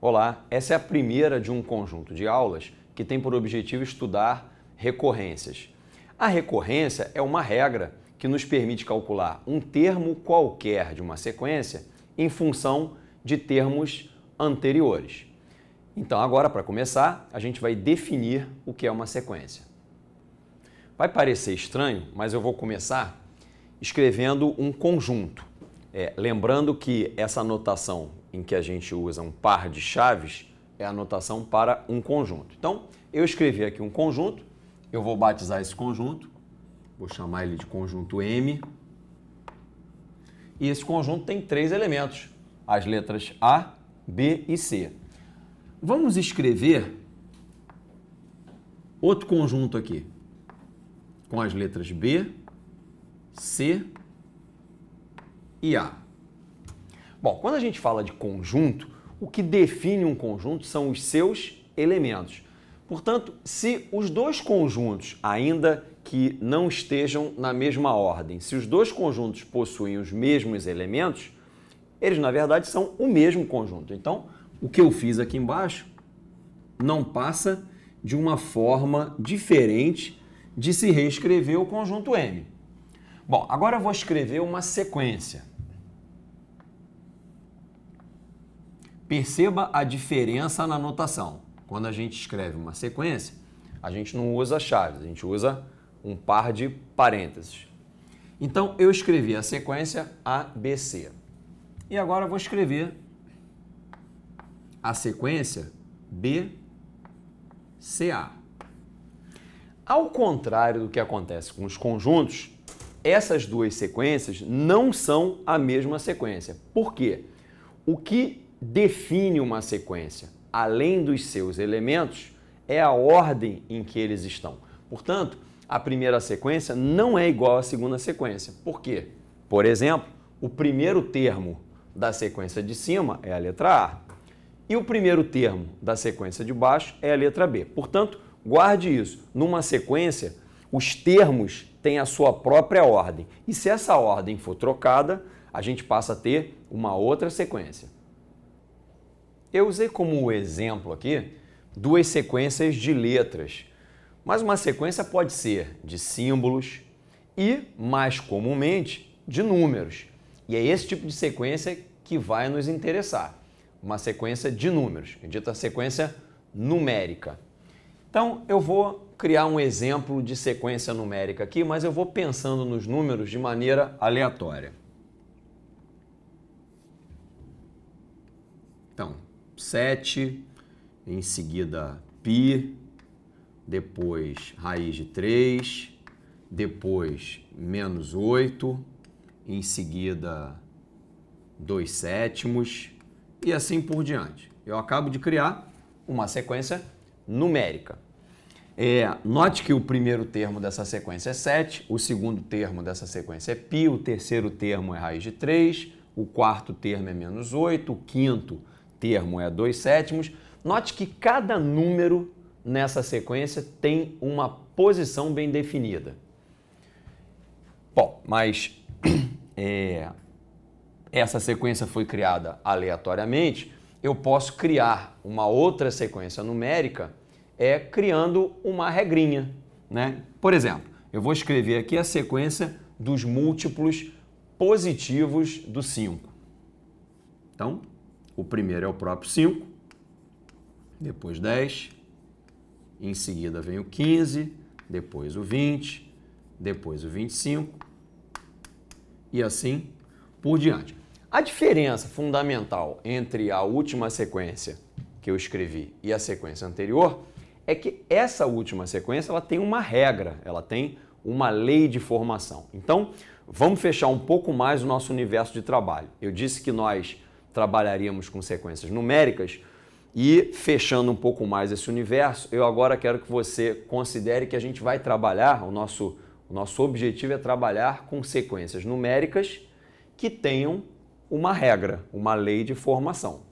Olá, essa é a primeira de um conjunto de aulas que tem por objetivo estudar recorrências. A recorrência é uma regra que nos permite calcular um termo qualquer de uma sequência em função de termos anteriores. Então, agora, para começar, a gente vai definir o que é uma sequência. Vai parecer estranho, mas eu vou começar escrevendo um conjunto. É, lembrando que essa notação em que a gente usa um par de chaves é a notação para um conjunto. Então, eu escrevi aqui um conjunto, eu vou batizar esse conjunto, vou chamar ele de conjunto M. E esse conjunto tem três elementos, as letras A, B e C. Vamos escrever outro conjunto aqui, com as letras B, C e A. Bom, quando a gente fala de conjunto, o que define um conjunto são os seus elementos. Portanto, se os dois conjuntos, ainda que não estejam na mesma ordem, se os dois conjuntos possuem os mesmos elementos, eles na verdade são o mesmo conjunto. Então, o que eu fiz aqui embaixo não passa de uma forma diferente de se reescrever o conjunto M. Bom, agora eu vou escrever uma sequência. Perceba a diferença na notação. Quando a gente escreve uma sequência, a gente não usa chaves, a gente usa um par de parênteses. Então, eu escrevi a sequência ABC. E agora vou escrever a sequência BCA. Ao contrário do que acontece com os conjuntos, essas duas sequências não são a mesma sequência. Por quê? O que define uma sequência, além dos seus elementos, é a ordem em que eles estão. Portanto, a primeira sequência não é igual à segunda sequência. Por quê? Por exemplo, o primeiro termo da sequência de cima é a letra A e o primeiro termo da sequência de baixo é a letra B. Portanto, guarde isso. Numa sequência, os termos têm a sua própria ordem. E se essa ordem for trocada, a gente passa a ter uma outra sequência. Eu usei como exemplo aqui duas sequências de letras, mas uma sequência pode ser de símbolos e, mais comumente, de números. E é esse tipo de sequência que vai nos interessar, uma sequência de números, é dita sequência numérica. Então, eu vou criar um exemplo de sequência numérica aqui, mas eu vou pensando nos números de maneira aleatória. Então, 7, em seguida π, depois raiz de 3, depois menos 8, em seguida 2 sétimos e assim por diante. Eu acabo de criar uma sequência numérica. É, note que o primeiro termo dessa sequência é 7, o segundo termo dessa sequência é π, o terceiro termo é raiz de 3, o quarto termo é menos 8, o quinto é termo é 2 sétimos, note que cada número nessa sequência tem uma posição bem definida. Bom, mas é, essa sequência foi criada aleatoriamente, eu posso criar uma outra sequência numérica é criando uma regrinha, né? Por exemplo, eu vou escrever aqui a sequência dos múltiplos positivos do 5. Então, o primeiro é o próprio 5, depois 10, em seguida vem o 15, depois o 20, depois o 25 e assim por diante. A diferença fundamental entre a última sequência que eu escrevi e a sequência anterior é que essa última sequência ela tem uma regra, ela tem uma lei de formação. Então, vamos fechar um pouco mais o nosso universo de trabalho. Eu disse que nós trabalharíamos com sequências numéricas. E fechando um pouco mais esse universo, eu agora quero que você considere que a gente vai trabalhar, o nosso, o nosso objetivo é trabalhar com sequências numéricas que tenham uma regra, uma lei de formação.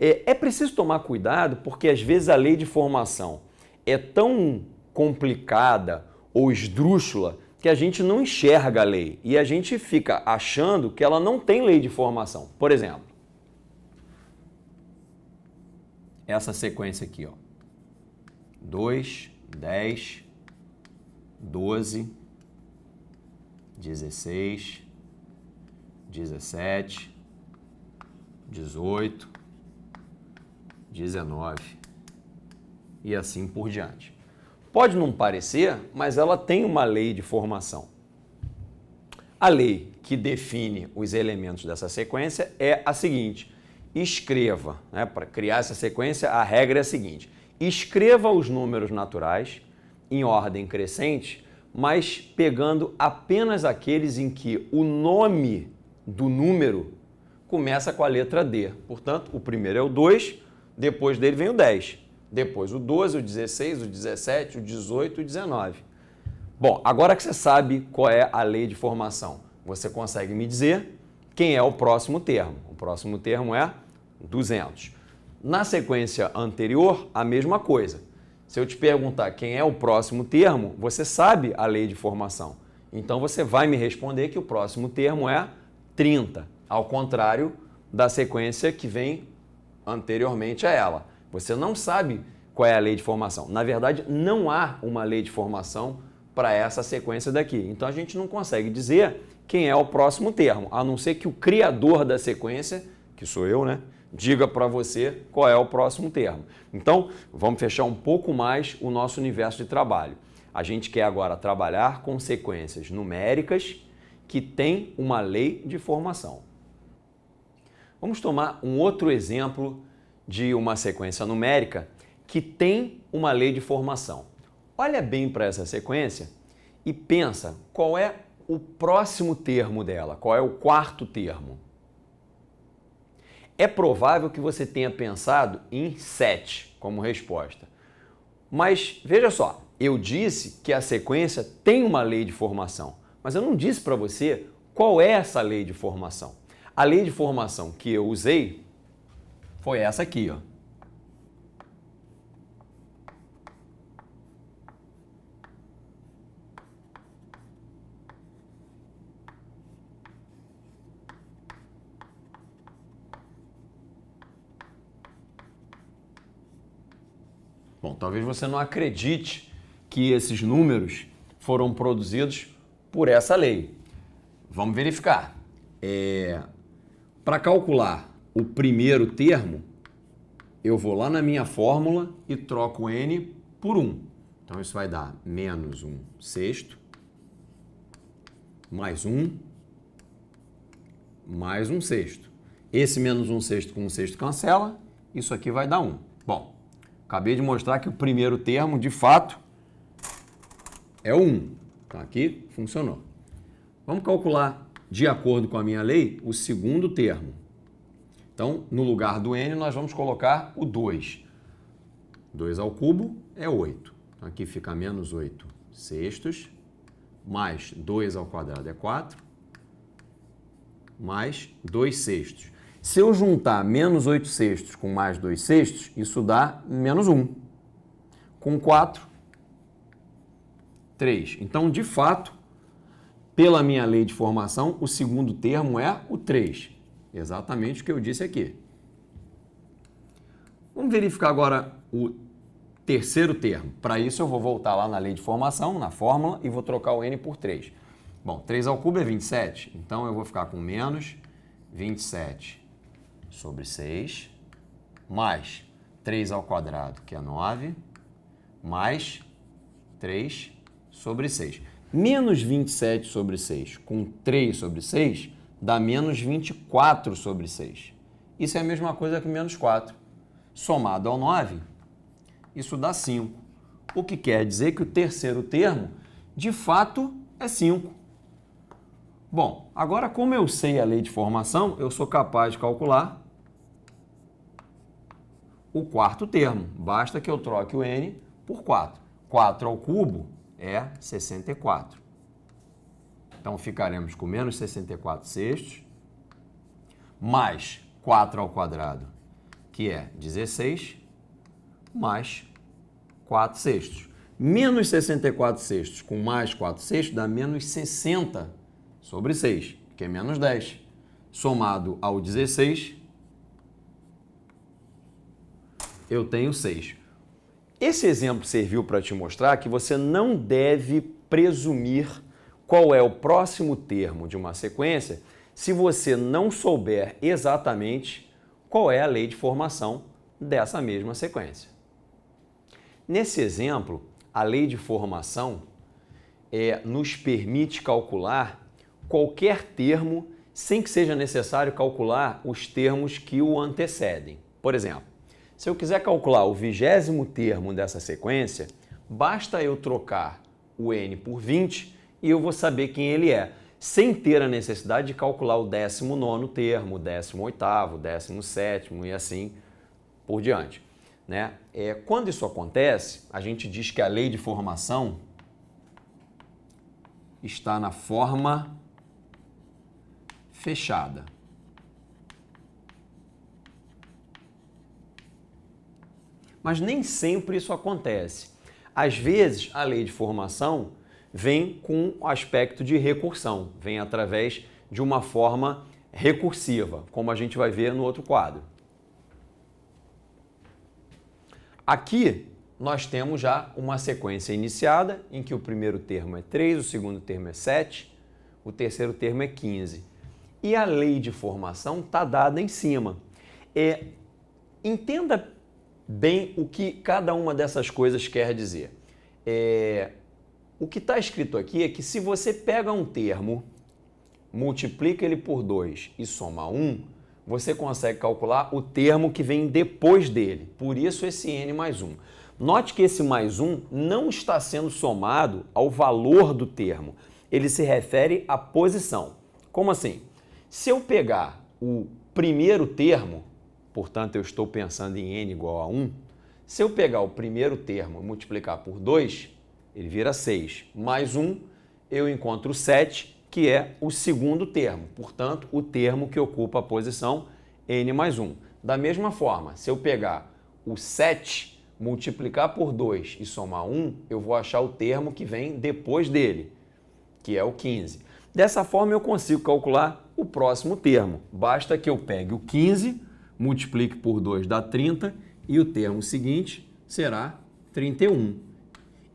É, é preciso tomar cuidado porque às vezes a lei de formação é tão complicada ou esdrúxula que a gente não enxerga a lei e a gente fica achando que ela não tem lei de formação. Por exemplo, essa sequência aqui, ó. 2, 10, 12, 16, 17, 18, 19 e assim por diante. Pode não parecer, mas ela tem uma lei de formação. A lei que define os elementos dessa sequência é a seguinte: escreva, né, para criar essa sequência, a regra é a seguinte: escreva os números naturais em ordem crescente, mas pegando apenas aqueles em que o nome do número começa com a letra D. Portanto, o primeiro é o 2, depois dele vem o 10. Depois o 12, o 16, o 17, o 18 e o 19. Bom, agora que você sabe qual é a lei de formação, você consegue me dizer quem é o próximo termo. O próximo termo é 200. Na sequência anterior, a mesma coisa. Se eu te perguntar quem é o próximo termo, você sabe a lei de formação. Então você vai me responder que o próximo termo é 30, ao contrário da sequência que vem anteriormente a ela. Você não sabe qual é a lei de formação. Na verdade, não há uma lei de formação para essa sequência daqui. Então a gente não consegue dizer quem é o próximo termo, a não ser que o criador da sequência, que sou eu, né, diga para você qual é o próximo termo. Então, vamos fechar um pouco mais o nosso universo de trabalho. A gente quer agora trabalhar com sequências numéricas que têm uma lei de formação. Vamos tomar um outro exemplo de uma sequência numérica que tem uma lei de formação. Olha bem para essa sequência e pensa qual é o próximo termo dela, qual é o quarto termo. É provável que você tenha pensado em 7 como resposta. Mas veja só, eu disse que a sequência tem uma lei de formação, mas eu não disse para você qual é essa lei de formação. A lei de formação que eu usei foi essa aqui, ó. Bom, talvez você não acredite que esses números foram produzidos por essa lei. Vamos verificar. É... Para calcular o primeiro termo, eu vou lá na minha fórmula e troco n por 1. Então isso vai dar menos 1 sexto, mais 1, mais 1 sexto. Esse menos 1 sexto com 1 sexto cancela, isso aqui vai dar 1. Bom, acabei de mostrar que o primeiro termo, de fato, é 1. Então aqui funcionou. Vamos calcular, de acordo com a minha lei, o segundo termo. Então, no lugar do n, nós vamos colocar o 2. 2 ao cubo é 8. Então, aqui fica menos 8 sextos, mais 2 ao quadrado é 4, mais 2 sextos. Se eu juntar menos 8 sextos com mais 2 sextos, isso dá menos 1. Com 4, 3. Então, de fato, pela minha lei de formação, o segundo termo é o 3. Exatamente o que eu disse aqui. Vamos verificar agora o terceiro termo. Para isso, eu vou voltar lá na lei de formação, na fórmula, e vou trocar o n por 3. Bom, 3 ao cubo é 27, então eu vou ficar com menos 27 sobre 6, mais 3 ao quadrado, que é 9, mais 3 sobre 6. Menos 27 sobre 6 com 3 sobre 6 dá menos 24 sobre 6. Isso é a mesma coisa que menos 4. Somado ao 9, isso dá 5. O que quer dizer que o terceiro termo, de fato, é 5. Bom, agora como eu sei a lei de formação, eu sou capaz de calcular o quarto termo. Basta que eu troque o n por 4. 4 ao cubo é 64. Então ficaremos com menos 64 sextos, mais 4 ao quadrado, que é 16, mais 4 sextos. Menos 64 sextos com mais 4 sextos dá menos 60 sobre 6, que é menos 10. Somado ao 16, eu tenho 6. Esse exemplo serviu para te mostrar que você não deve presumir qual é o próximo termo de uma sequência se você não souber exatamente qual é a lei de formação dessa mesma sequência. Nesse exemplo, a lei de formação é, nos permite calcular qualquer termo sem que seja necessário calcular os termos que o antecedem. Por exemplo, se eu quiser calcular o vigésimo termo dessa sequência, basta eu trocar o n por 20 e eu vou saber quem ele é, sem ter a necessidade de calcular o 19 termo, 18, 17 e assim por diante. Né? É, quando isso acontece, a gente diz que a lei de formação está na forma fechada. Mas nem sempre isso acontece. Às vezes, a lei de formação vem com o aspecto de recursão, vem através de uma forma recursiva, como a gente vai ver no outro quadro. Aqui nós temos já uma sequência iniciada em que o primeiro termo é 3, o segundo termo é 7, o terceiro termo é 15. E a lei de formação está dada em cima. É, entenda bem o que cada uma dessas coisas quer dizer. É, o que está escrito aqui é que se você pega um termo, multiplica ele por 2 e soma 1, um, você consegue calcular o termo que vem depois dele. Por isso esse n mais 1. Note que esse mais 1 não está sendo somado ao valor do termo. Ele se refere à posição. Como assim? Se eu pegar o primeiro termo, portanto eu estou pensando em n igual a 1, se eu pegar o primeiro termo e multiplicar por 2, ele vira 6, mais 1, eu encontro 7, que é o segundo termo, portanto, o termo que ocupa a posição n mais 1. Da mesma forma, se eu pegar o 7, multiplicar por 2 e somar 1, eu vou achar o termo que vem depois dele, que é o 15. Dessa forma, eu consigo calcular o próximo termo. Basta que eu pegue o 15, multiplique por 2 dá 30 e o termo seguinte será 31.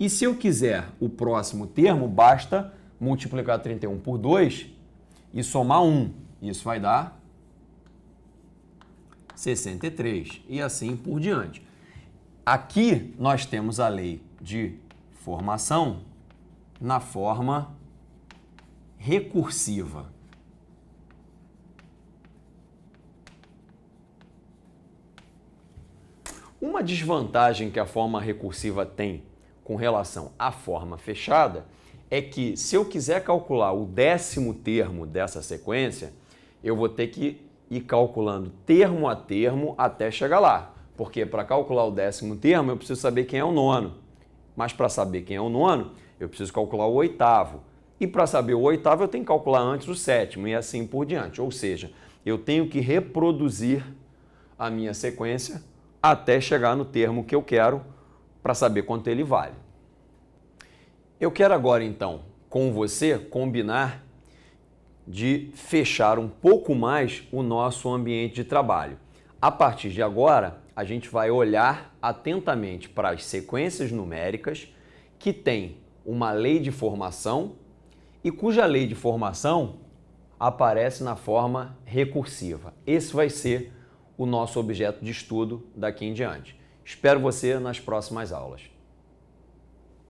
E se eu quiser o próximo termo, basta multiplicar 31 por 2 e somar 1. Isso vai dar 63 e assim por diante. Aqui nós temos a lei de formação na forma recursiva. Uma desvantagem que a forma recursiva tem com relação à forma fechada é que se eu quiser calcular o décimo termo dessa sequência, eu vou ter que ir calculando termo a termo até chegar lá. Porque para calcular o décimo termo, eu preciso saber quem é o nono. Mas para saber quem é o nono, eu preciso calcular o oitavo. E para saber o oitavo, eu tenho que calcular antes o sétimo e assim por diante. Ou seja, eu tenho que reproduzir a minha sequência até chegar no termo que eu quero para saber quanto ele vale. Eu quero agora então com você combinar de fechar um pouco mais o nosso ambiente de trabalho. A partir de agora, a gente vai olhar atentamente para as sequências numéricas que têm uma lei de formação e cuja lei de formação aparece na forma recursiva. Esse vai ser o nosso objeto de estudo daqui em diante. Espero você nas próximas aulas.